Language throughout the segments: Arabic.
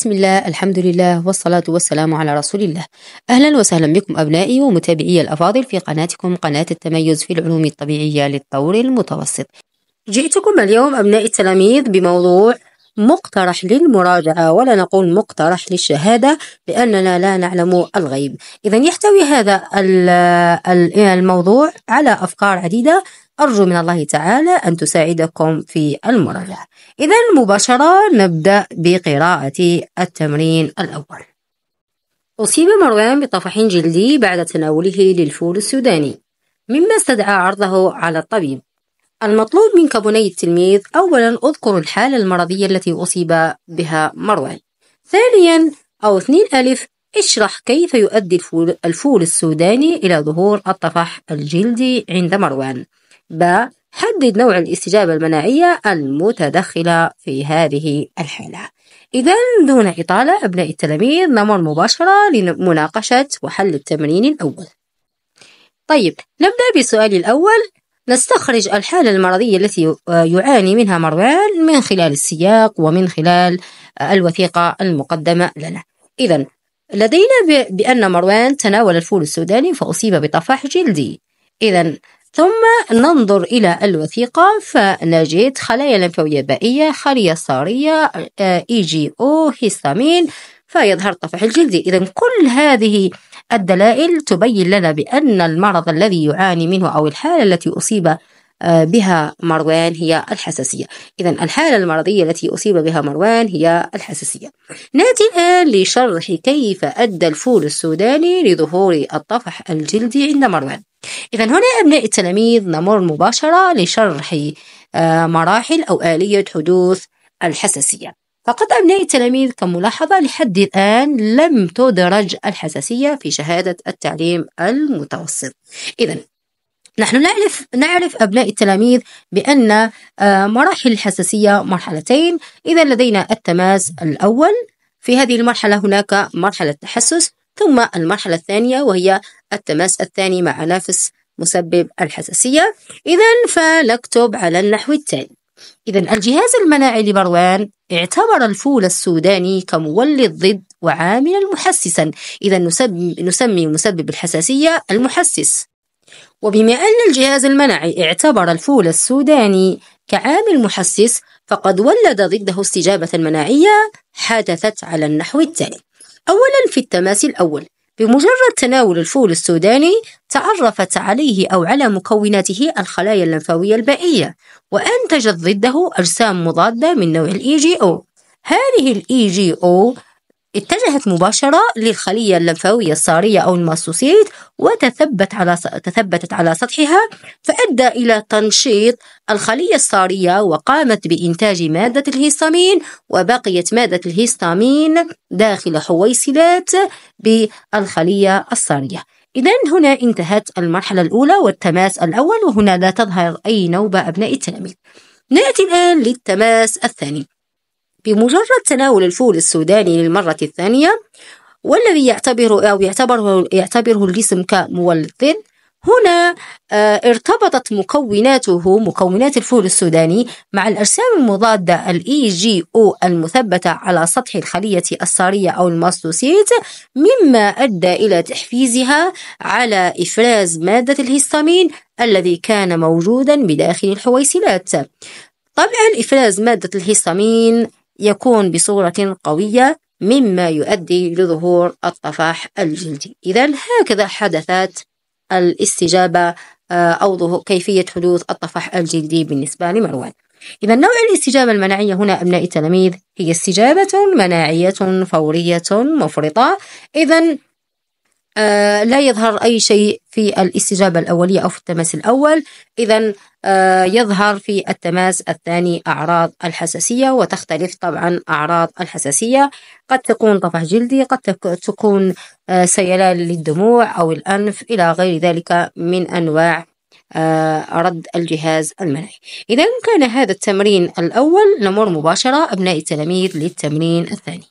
بسم الله الحمد لله والصلاة والسلام على رسول الله أهلا وسهلا بكم أبنائي ومتابعي الأفاضل في قناتكم قناة التميز في العلوم الطبيعية للطور المتوسط جئتكم اليوم أبنائي التلاميذ بموضوع مقترح للمراجعة ولا نقول مقترح للشهادة لأننا لا نعلم الغيب إذا يحتوي هذا الموضوع على أفكار عديدة أرجو من الله تعالى أن تساعدكم في المراجعة إذا مباشرة نبدأ بقراءة التمرين الأول أصيب مروان بطفح جلدي بعد تناوله للفول السوداني مما استدعى عرضه على الطبيب المطلوب منك بني التلميذ أولا أذكر الحالة المرضية التي أصيب بها مروان ثانيا أو اثنين ألف اشرح كيف يؤدي الفول, الفول السوداني إلى ظهور الطفح الجلدي عند مروان ب حدد نوع الاستجابة المناعية المتدخلة في هذه الحالة إذا دون إطالة أبناء التلاميذ نمر مباشرة لمناقشة وحل التمرين الأول طيب نبدأ بالسؤال الأول نستخرج الحالة المرضية التي يعاني منها مروان من خلال السياق ومن خلال الوثيقة المقدمة لنا إذا لدينا بأن مروان تناول الفول السوداني فأصيب بطفح جلدي إذا ثم ننظر إلى الوثيقة فنجد خلايا لمفاوية بائية خلية صارية آه، إي جي أو هيستامين فيظهر الطفح الجلدي إذا كل هذه الدلائل تبين لنا بأن المرض الذي يعاني منه أو الحالة التي أصيب آه، بها مروان هي الحساسية إذا الحالة المرضية التي أصيب بها مروان هي الحساسية نأتي الآن لشرح كيف أدى الفول السوداني لظهور الطفح الجلدي عند مروان إذا هنا أبناء التلاميذ نمر مباشرة لشرح آه، مراحل أو آلية حدوث الحساسية فقد أبناء التلاميذ كملاحظة لحد الآن لم تدرج الحساسية في شهادة التعليم المتوسط إذا نحن نعرف نعرف أبناء التلاميذ بأن آه، مراحل الحساسية مرحلتين إذا لدينا التماس الأول في هذه المرحلة هناك مرحلة تحسس ثم المرحلة الثانية وهي التماس الثاني مع نفس مسبب الحساسية إذا فنكتب على النحو التالي إذا الجهاز المناعي لمروان اعتبر الفول السوداني كمولد ضد وعاملا محسسا إذا نسمي مسبب الحساسية المحسس وبما أن الجهاز المناعي اعتبر الفول السوداني كعامل محسس فقد ولد ضده استجابة مناعية حدثت على النحو التالي أولا في التماس الأول بمجرد تناول الفول السوداني تعرفت عليه أو على مكوناته الخلايا اللمفاوية البائية وأنتجت ضده أجسام مضادة من نوع الإي جي e أو هذه الإي جي e أو اتجهت مباشرة للخلية اللمفاوية الصارية أو الماسوسيت وتثبت على تثبتت على سطحها فأدى إلى تنشيط الخلية الصارية وقامت بإنتاج مادة الهيستامين وبقيت مادة الهيستامين داخل حويصلات بالخلية الصارية إذا هنا انتهت المرحلة الأولى والتماس الأول وهنا لا تظهر أي نوبة أبناء التلاميذ. نأتي الآن للتماس الثاني. بمجرد تناول الفول السوداني للمرة الثانية والذي يعتبره أو يعتبره يعتبره الجسم كمولد هنا آه، ارتبطت مكوناته مكونات الفول السوداني مع الأجسام المضادة الإي جي e أو المثبتة على سطح الخلية الصارية أو الماستوسيت مما أدى إلى تحفيزها على إفراز مادة الهستامين الذي كان موجودا بداخل الحويصلات طبعا إفراز مادة الهستامين يكون بصورة قوية مما يؤدي لظهور الطفح الجلدي إذا هكذا حدثت الاستجابة آه، أو كيفية حدوث الطفح الجلدي بالنسبة لمروان إذا نوع الاستجابة المناعية هنا أبناء التلاميذ هي استجابة مناعية فورية مفرطة إذا آه، لا يظهر أي شيء في الاستجابة الأولية أو في التماس الأول إذا آه، يظهر في التماس الثاني أعراض الحساسية وتختلف طبعا أعراض الحساسية قد تكون طفح جلدي قد تكون آه، سيلان للدموع أو الأنف إلى غير ذلك من أنواع رد الجهاز المناعي إذا كان هذا التمرين الأول نمر مباشرة أبناء التلاميذ للتمرين الثاني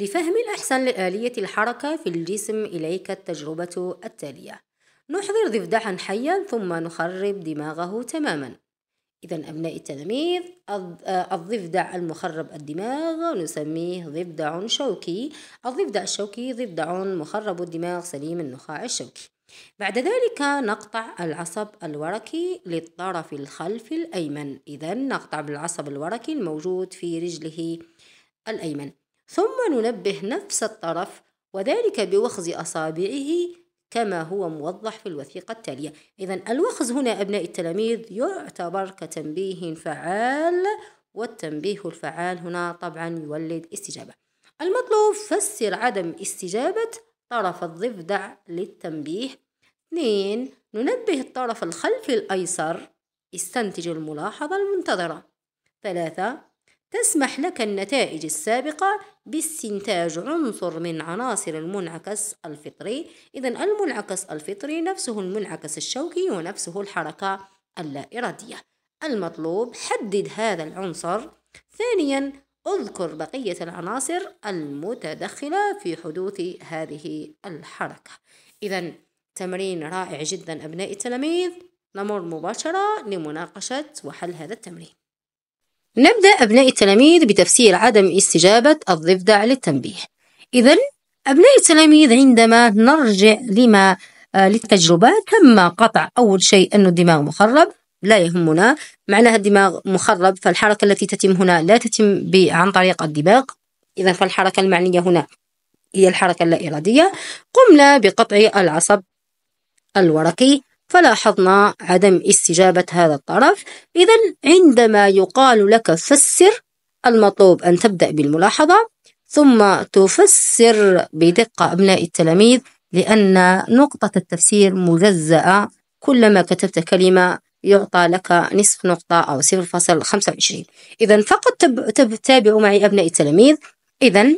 لفهم الأحسن لآلية الحركة في الجسم إليك التجربة التالية نحضر ضفدعا حيا ثم نخرب دماغه تماما إذا أبناء التلاميذ آه، الضفدع المخرب الدماغ نسميه ضفدع شوكي الضفدع الشوكي ضفدع مخرب الدماغ سليم النخاع الشوكي بعد ذلك نقطع العصب الوركي للطرف الخلفي الأيمن إذا نقطع بالعصب الوركي الموجود في رجله الأيمن ثم ننبه نفس الطرف وذلك بوخز أصابعه كما هو موضح في الوثيقة التالية إذا الوخز هنا أبناء التلاميذ يعتبر كتنبيه فعال والتنبيه الفعال هنا طبعا يولد استجابة المطلوب فسر عدم استجابة طرف الضفدع للتنبيه 2 ننبه الطرف الخلفي الأيسر استنتج الملاحظة المنتظرة ثلاثة تسمح لك النتائج السابقة باستنتاج عنصر من عناصر المنعكس الفطري إذا المنعكس الفطري نفسه المنعكس الشوكي ونفسه الحركة اللا إرادية المطلوب حدد هذا العنصر ثانيا اذكر بقية العناصر المتدخلة في حدوث هذه الحركة إذا تمرين رائع جدا أبنائي التلاميذ نمر مباشرة لمناقشة وحل هذا التمرين نبدأ أبناء التلاميذ بتفسير عدم استجابة الضفدع للتنبيه إذا أبناء التلاميذ عندما نرجع لما آه، للتجربة تم قطع أول شيء أن الدماغ مخرب لا يهمنا معناها الدماغ مخرب فالحركة التي تتم هنا لا تتم عن طريق الدماغ إذا فالحركة المعنية هنا هي الحركة اللا إرادية قمنا بقطع العصب الورقي فلاحظنا عدم استجابة هذا الطرف إذا عندما يقال لك فسر المطلوب أن تبدأ بالملاحظة ثم تفسر بدقة أبناء التلاميذ لأن نقطة التفسير مجزأة كلما كتبت كلمة يعطى لك نصف نقطة أو 0.25 إذا فقط تب... تب... تابع معي أبناء التلاميذ إذا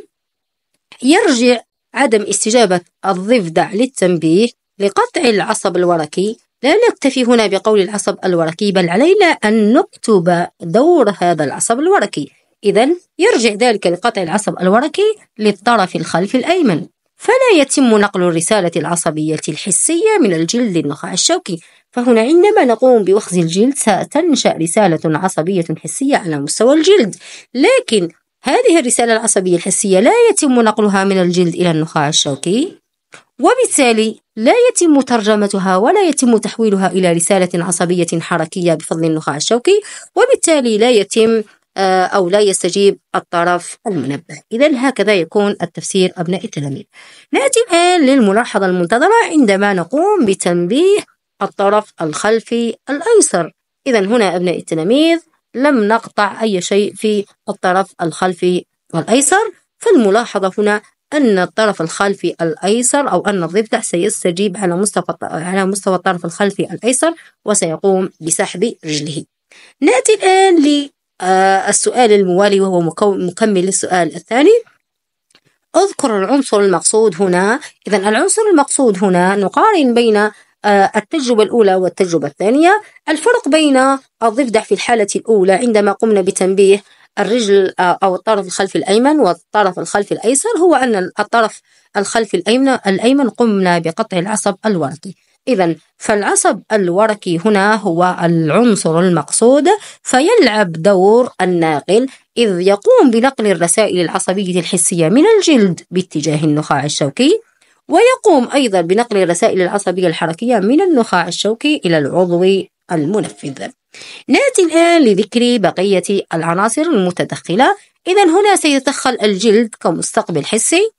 يرجع عدم استجابة الضفدع للتنبيه لقطع العصب الورقي لا نكتفي هنا بقول العصب الورقي بل علينا أن نكتب دور هذا العصب الورقي إذا يرجع ذلك لقطع العصب الورقي للطرف الخلف الأيمن فلا يتم نقل الرسالة العصبية الحسية من الجلد للنخاع الشوكي فهنا عندما نقوم بوخز الجلد ستنشأ رسالة عصبية حسية على مستوى الجلد لكن هذه الرسالة العصبية الحسية لا يتم نقلها من الجلد إلى النخاع الشوكي وبالتالي لا يتم ترجمتها ولا يتم تحويلها إلى رسالة عصبية حركية بفضل النخاع الشوكي وبالتالي لا يتم آه، أو لا يستجيب الطرف المنبه إذا هكذا يكون التفسير أبناء التلاميذ نأتي الآن للملاحظة المنتظرة عندما نقوم بتنبيه الطرف الخلفي الأيسر إذا هنا أبناء التلاميذ لم نقطع أي شيء في الطرف الخلفي والأيسر فالملاحظة هنا أن الطرف الخلفي الأيسر أو أن الضفدع سيستجيب على مستوى على مستوى الطرف الخلفي الأيسر وسيقوم بسحب رجله. نأتي الآن للسؤال آه، الموالي وهو مكمل للسؤال الثاني. اذكر العنصر المقصود هنا، إذا العنصر المقصود هنا نقارن بين آه، التجربة الأولى والتجربة الثانية، الفرق بين الضفدع في الحالة الأولى عندما قمنا بتنبيه الرجل آه، أو الطرف الخلفي الأيمن والطرف الخلفي الأيسر هو أن الطرف الخلفي الأيمن الأيمن قمنا بقطع العصب الورقي إذا فالعصب الورقي هنا هو العنصر المقصود فيلعب دور الناقل إذ يقوم بنقل الرسائل العصبية الحسية من الجلد باتجاه النخاع الشوكي ويقوم أيضا بنقل الرسائل العصبية الحركية من النخاع الشوكي إلى العضو المنفذ نأتي الآن لذكر بقية العناصر المتدخلة إذا هنا سيتدخل الجلد كمستقبل حسي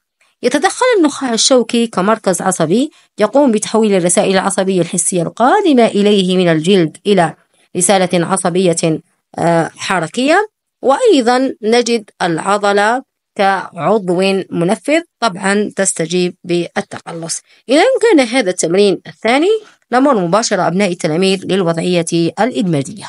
يتدخل النخاع الشوكي كمركز عصبي يقوم بتحويل الرسائل العصبية الحسية القادمة إليه من الجلد إلى رسالة عصبية آه، حركية وأيضا نجد العضلة كعضو منفذ طبعا تستجيب بالتقلص إذا كان هذا التمرين الثاني نمر مباشرة أبناء التلاميذ للوضعية الإجمالية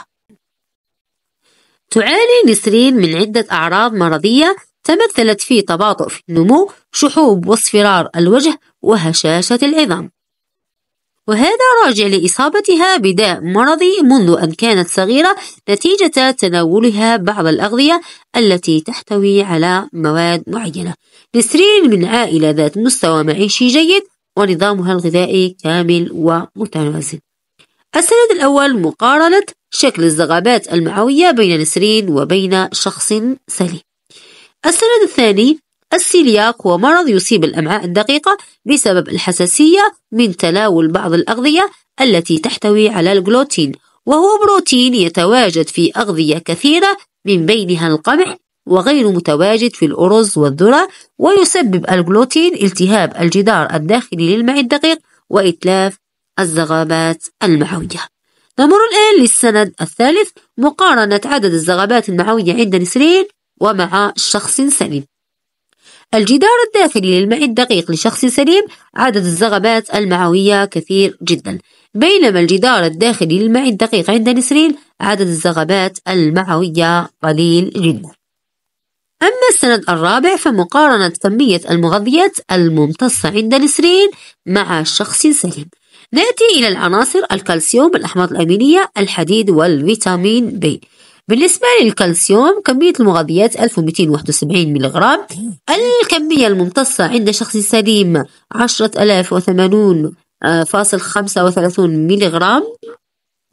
تعاني نسرين من عدة أعراض مرضية تمثلت في تباطؤ في النمو شحوب واصفرار الوجه وهشاشة العظام وهذا راجع لإصابتها بداء مرضي منذ أن كانت صغيرة نتيجة تناولها بعض الأغذية التي تحتوي على مواد معينة. نسرين من عائلة ذات مستوى معيشي جيد ونظامها الغذائي كامل ومتوازن السند الأول مقارنة شكل الزغابات المعوية بين نسرين وبين شخص سليم السند الثاني السيلياق هو مرض يصيب الأمعاء الدقيقة بسبب الحساسية من تناول بعض الأغذية التي تحتوي على الجلوتين وهو بروتين يتواجد في أغذية كثيرة من بينها القمح وغير متواجد في الأرز والذرة ويسبب الجلوتين التهاب الجدار الداخلي للمعي الدقيق وإتلاف الزغابات المعوية نمر الآن للسند الثالث مقارنة عدد الزغابات المعوية عند نسرين ومع شخص سليم الجدار الداخلي للمعي الدقيق لشخص سليم عدد الزغبات المعوية كثير جدا بينما الجدار الداخلي للمعي الدقيق عند نسرين عدد الزغبات المعوية قليل جدا أما السند الرابع فمقارنة كمية المغذيات الممتصة عند نسرين مع شخص سليم نأتي إلى العناصر الكالسيوم الأحماض الأمينية الحديد والفيتامين بي بالنسبة للكالسيوم كمية المغذيات 1271 ملغ الكمية الممتصة عند شخص سليم 10080 آه، فاصل خمسة وثلاثون ملغرام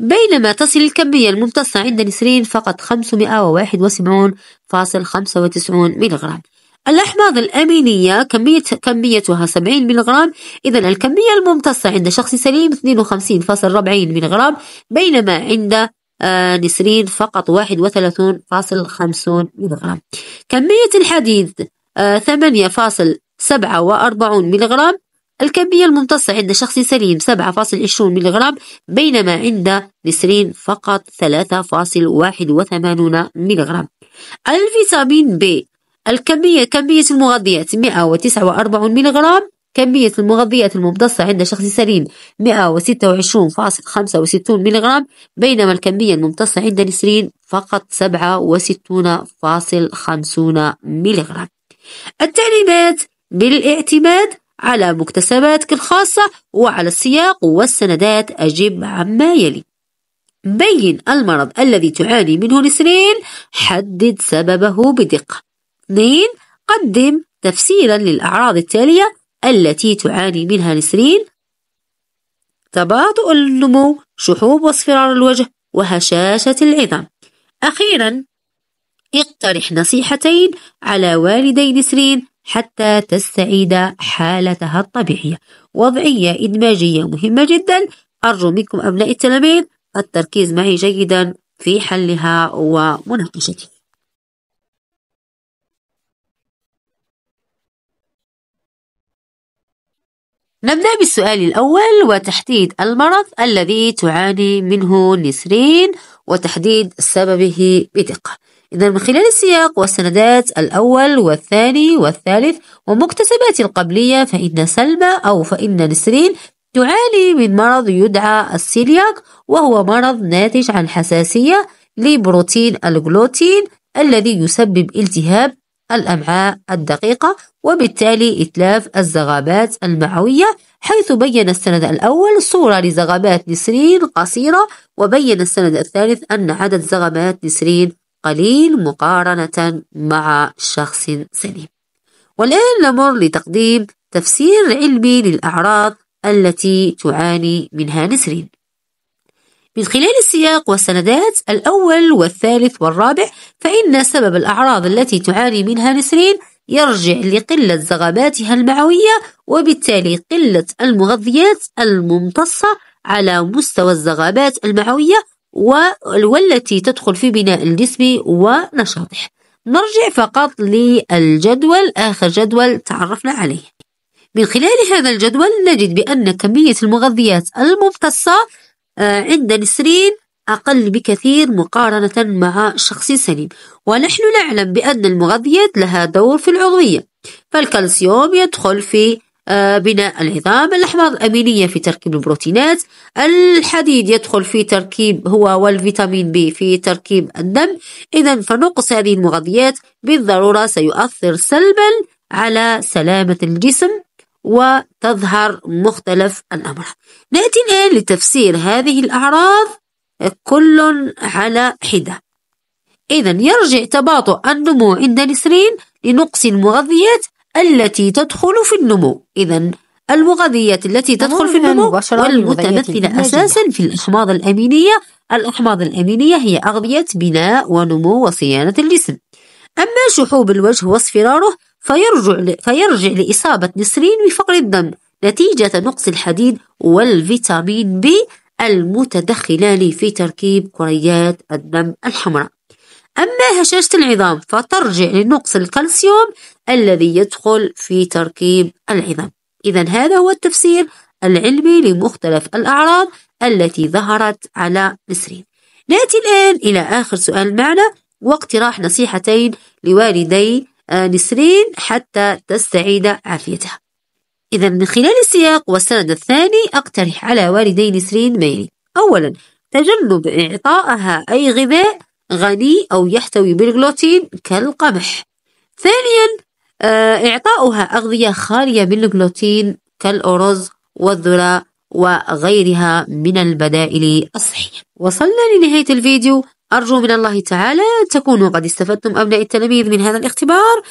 بينما تصل الكمية الممتصة عند نسرين فقط 571.95 ملغرام الأحماض الأمينية كمية كميتها 70 ملغرام إذا الكمية الممتصة عند شخص سليم 52.40 ملغرام بينما عند آه، نسرين فقط 31.50 ملغرام كمية الحديد 8.47 آه، ملغرام الكمية الممتصة عند شخص سليم 7.20 ملغ بينما عند نسرين فقط 3.81 ملغ الفيتامين ب الكمية كمية المغذيات 149 ملغ كمية المغذيات الممتصة عند شخص سليم 126.65 ملغ بينما الكمية الممتصة عند نسرين فقط 67.50 ملغ التعليمات بالاعتماد على مكتسباتك الخاصة وعلى السياق والسندات أجب عما يلي بين المرض الذي تعاني منه نسرين حدد سببه بدقة 2 قدم تفسيرا للأعراض التالية التي تعاني منها نسرين تباطؤ النمو شحوب واصفرار الوجه وهشاشة العظام أخيرا اقترح نصيحتين على والدي نسرين حتى تستعيد حالتها الطبيعية وضعية إدماجية مهمة جدا أرجو منكم أبناء التلاميذ التركيز معي جيدا في حلها ومناقشتها نبدأ بالسؤال الأول وتحديد المرض الذي تعاني منه نسرين وتحديد سببه بدقة إذا من خلال السياق والسندات الأول والثاني والثالث ومكتسبات القبلية فإن سلمى أو فإن نسرين تعاني من مرض يدعى السيلياك وهو مرض ناتج عن حساسية لبروتين الجلوتين الذي يسبب التهاب الأمعاء الدقيقة وبالتالي إتلاف الزغابات المعوية حيث بين السند الأول صورة لزغابات نسرين قصيرة وبين السند الثالث أن عدد زغبات نسرين قليل مقارنة مع شخص سليم والآن نمر لتقديم تفسير علمي للأعراض التي تعاني منها نسرين من خلال السياق والسندات الأول والثالث والرابع فإن سبب الأعراض التي تعاني منها نسرين يرجع لقلة زغباتها المعوية وبالتالي قلة المغذيات الممتصة على مستوى الزغابات المعوية والتي تدخل في بناء الجسم ونشاطه نرجع فقط للجدول آخر جدول تعرفنا عليه من خلال هذا الجدول نجد بأن كمية المغذيات الممتصة آه، عند نسرين أقل بكثير مقارنة مع شخص سليم ونحن نعلم بأن المغذيات لها دور في العضوية فالكالسيوم يدخل في آه، بناء العظام الأحماض الأمينية في تركيب البروتينات الحديد يدخل في تركيب هو والفيتامين بي في تركيب الدم إذا فنقص هذه المغذيات بالضرورة سيؤثر سلبا على سلامة الجسم وتظهر مختلف الأمراض نأتي الآن لتفسير هذه الأعراض كل على حدة إذا يرجع تباطؤ النمو عند نسرين لنقص المغذيات التي تدخل في النمو إذا المغذيات التي تدخل في النمو والمتمثلة أساسا في الأحماض الأمينية الأحماض الأمينية هي أغذية بناء ونمو وصيانة الجسم أما شحوب الوجه واصفراره فيرجع, فيرجع لإصابة نسرين بفقر الدم نتيجة نقص الحديد والفيتامين بي المتدخلان في تركيب كريات الدم الحمراء أما هشاشة العظام فترجع لنقص الكالسيوم الذي يدخل في تركيب العظام إذا هذا هو التفسير العلمي لمختلف الأعراض التي ظهرت على نسرين نأتي الآن إلى آخر سؤال معنا واقتراح نصيحتين لوالدي نسرين آه، حتى تستعيد عافيتها إذا من خلال السياق والسند الثاني أقترح على والدي نسرين ما يلي أولا تجنب إعطائها أي غذاء غني أو يحتوي بالجلوتين كالقمح ثانيا آه، إعطاؤها أغذية خالية من الجلوتين كالأرز والذرة وغيرها من البدائل الصحية وصلنا لنهاية الفيديو أرجو من الله تعالى تكونوا قد استفدتم أبناء التلاميذ من هذا الاختبار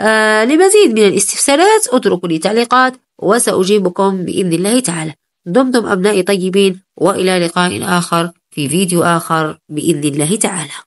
آه لمزيد من الاستفسارات اتركوا لي تعليقات وسأجيبكم بإذن الله تعالى دمتم أبنائي طيبين وإلى لقاء آخر في فيديو آخر بإذن الله تعالى